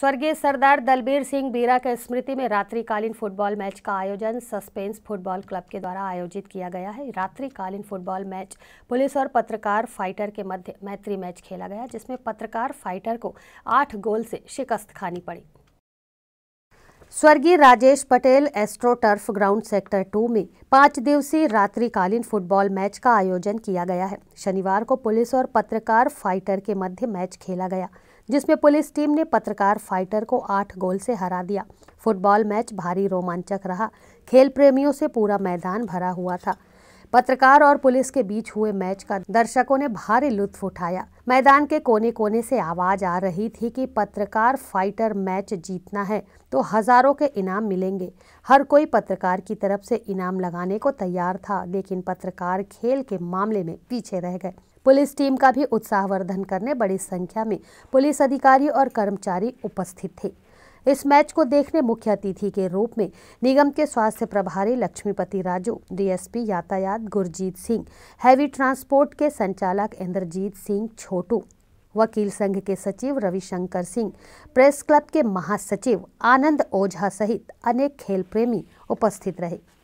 स्वर्गीय सरदार दलबीर सिंह बीरा के स्मृति में रात्रिकालीन फुटबॉल मैच का आयोजन सस्पेंस फुटबॉल क्लब के द्वारा आयोजित किया गया है रात्रिकालीन फुटबॉल मैच पुलिस और पत्रकार फाइटर के मध्य मैत्री मैच खेला गया जिसमें पत्रकार फाइटर को आठ गोल से शिकस्त खानी पड़ी स्वर्गीय Rajesh Patel astroturf ground sector two में पाँच दिवसीय रात्रिकालीन फुटबॉल मैच का आयोजन किया गया है शनिवार को पुलिस और पत्रकार फाइटर के मध्य मैच खेला गया जिसमें पुलिस टीम ने पत्रकार फाइटर को आठ गोल से हरा दिया फुटबॉल मैच भारी रोमांचक रहा खेल प्रेमियों से पूरा मैदान भरा हुआ था पत्रकार और पुलिस के बीच हुए मैच का दर्शकों ने भारी लुत्फ उठाया मैदान के कोने कोने से आवाज आ रही थी कि पत्रकार फाइटर मैच जीतना है तो हजारों के इनाम मिलेंगे हर कोई पत्रकार की तरफ से इनाम लगाने को तैयार था लेकिन पत्रकार खेल के मामले में पीछे रह गए पुलिस टीम का भी उत्साहवर्धन करने बड़ी संख्या में पुलिस अधिकारी और कर्मचारी उपस्थित थे इस मैच को देखने मुख्य अतिथि के रूप में निगम के स्वास्थ्य प्रभारी लक्ष्मीपति राजू डीएसपी यातायात गुरजीत सिंह हैवी ट्रांसपोर्ट के संचालक इंद्रजीत सिंह छोटू वकील संघ के सचिव रविशंकर सिंह प्रेस क्लब के महासचिव आनंद ओझा सहित अनेक खेल प्रेमी उपस्थित रहे